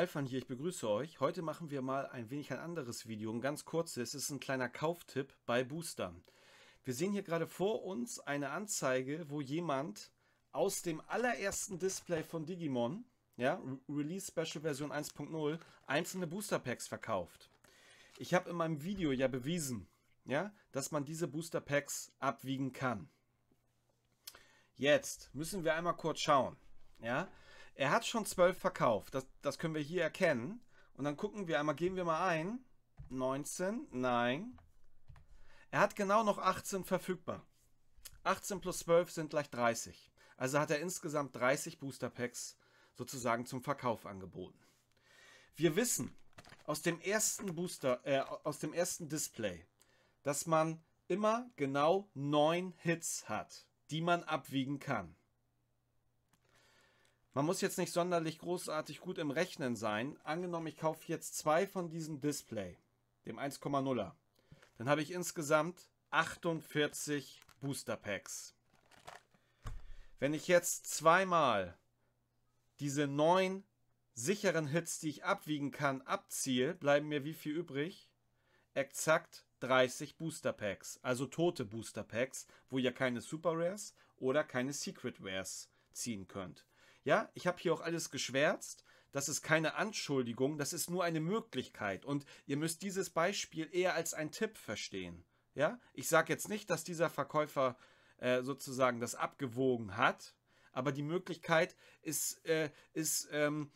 Alfan hier, ich begrüße euch. Heute machen wir mal ein wenig ein anderes Video, ein ganz kurzes. Es ist ein kleiner Kauftipp bei Boostern. Wir sehen hier gerade vor uns eine Anzeige, wo jemand aus dem allerersten Display von Digimon, ja, Release Special Version 1.0, einzelne Booster Packs verkauft. Ich habe in meinem Video ja bewiesen, ja, dass man diese Booster Packs abwiegen kann. Jetzt müssen wir einmal kurz schauen, ja, er hat schon 12 verkauft. Das, das können wir hier erkennen. Und dann gucken wir einmal, gehen wir mal ein. 19, nein. Er hat genau noch 18 verfügbar. 18 plus 12 sind gleich 30. Also hat er insgesamt 30 Booster Packs sozusagen zum Verkauf angeboten. Wir wissen aus dem ersten Booster, äh, aus dem ersten Display, dass man immer genau 9 Hits hat, die man abwiegen kann man muss jetzt nicht sonderlich großartig gut im Rechnen sein. Angenommen, ich kaufe jetzt zwei von diesem Display, dem 1,0er. Dann habe ich insgesamt 48 Booster Packs. Wenn ich jetzt zweimal diese neun sicheren Hits, die ich abwiegen kann, abziehe, bleiben mir wie viel übrig? Exakt 30 Booster Packs, also tote Booster Packs, wo ihr keine Super Rares oder keine Secret Rares ziehen könnt. Ja, ich habe hier auch alles geschwärzt. Das ist keine Anschuldigung, das ist nur eine Möglichkeit. Und ihr müsst dieses Beispiel eher als ein Tipp verstehen. Ja, ich sage jetzt nicht, dass dieser Verkäufer äh, sozusagen das abgewogen hat, aber die Möglichkeit ist, äh, ist ähm,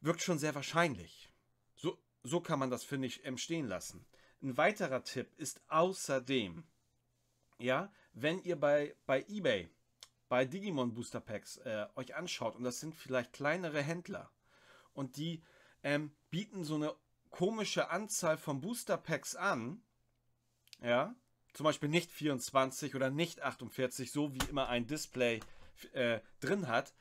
wirkt schon sehr wahrscheinlich. So, so kann man das, finde ich, entstehen lassen. Ein weiterer Tipp ist außerdem, ja, wenn ihr bei, bei eBay bei Digimon Booster Packs äh, euch anschaut, und das sind vielleicht kleinere Händler, und die ähm, bieten so eine komische Anzahl von Booster Packs an, ja, zum Beispiel nicht 24 oder nicht 48, so wie immer ein Display äh, drin hat,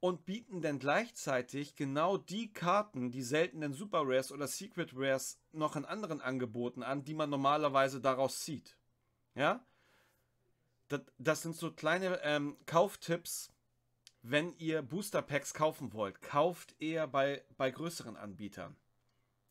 und bieten dann gleichzeitig genau die Karten, die seltenen Super Rares oder Secret Rares noch in anderen Angeboten an, die man normalerweise daraus zieht. Ja? Das, das sind so kleine ähm, Kauftipps, wenn ihr Booster Packs kaufen wollt. Kauft eher bei, bei größeren Anbietern.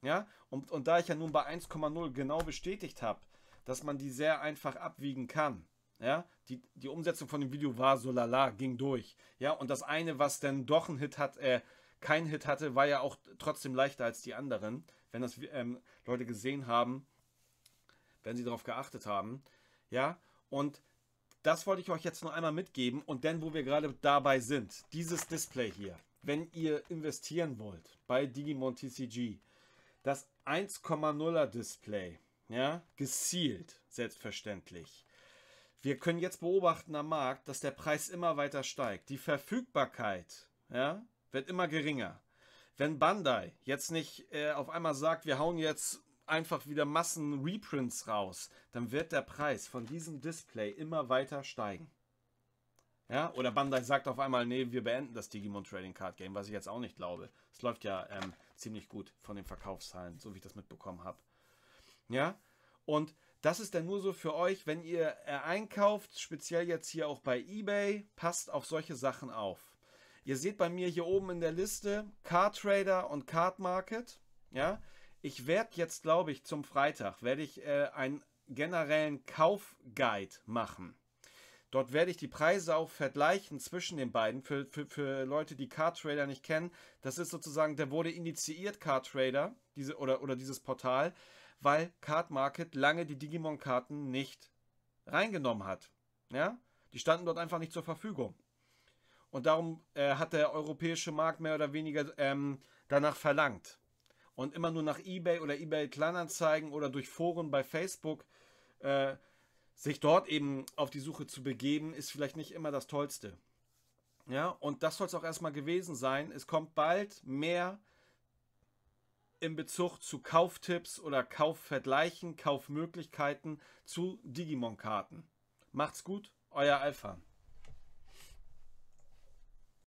Ja, und, und da ich ja nun bei 1,0 genau bestätigt habe, dass man die sehr einfach abwiegen kann. Ja, die, die Umsetzung von dem Video war so lala, ging durch. Ja, und das eine, was dann doch ein Hit hat, äh, kein Hit hatte, war ja auch trotzdem leichter als die anderen. Wenn das ähm, Leute gesehen haben, wenn sie darauf geachtet haben. Ja, und das wollte ich euch jetzt noch einmal mitgeben. Und denn, wo wir gerade dabei sind, dieses Display hier, wenn ihr investieren wollt bei Digimon TCG, das 1,0er Display, ja, gezielt, selbstverständlich. Wir können jetzt beobachten am Markt, dass der Preis immer weiter steigt. Die Verfügbarkeit, ja, wird immer geringer. Wenn Bandai jetzt nicht äh, auf einmal sagt, wir hauen jetzt einfach wieder Massen Reprints raus, dann wird der Preis von diesem Display immer weiter steigen. Ja, oder Bandai sagt auf einmal, nee, wir beenden das Digimon Trading Card Game, was ich jetzt auch nicht glaube. Es läuft ja ähm, ziemlich gut von den Verkaufszahlen, so wie ich das mitbekommen habe. Ja, und das ist dann nur so für euch, wenn ihr äh, einkauft, speziell jetzt hier auch bei eBay, passt auf solche Sachen auf. Ihr seht bei mir hier oben in der Liste Card Trader und Card Market. Ja, ich werde jetzt, glaube ich, zum Freitag, werde ich äh, einen generellen Kaufguide machen. Dort werde ich die Preise auch vergleichen zwischen den beiden. Für, für, für Leute, die CarTrader nicht kennen, das ist sozusagen, der wurde initiiert, CarTrader, diese, oder, oder dieses Portal, weil Card lange die Digimon-Karten nicht reingenommen hat. Ja? Die standen dort einfach nicht zur Verfügung. Und darum äh, hat der europäische Markt mehr oder weniger ähm, danach verlangt und immer nur nach eBay oder eBay Kleinanzeigen oder durch Foren bei Facebook äh, sich dort eben auf die Suche zu begeben, ist vielleicht nicht immer das Tollste. Ja, und das soll es auch erstmal gewesen sein. Es kommt bald mehr in Bezug zu Kauftipps oder Kaufvergleichen, Kaufmöglichkeiten zu Digimon-Karten. Macht's gut, euer Alpha.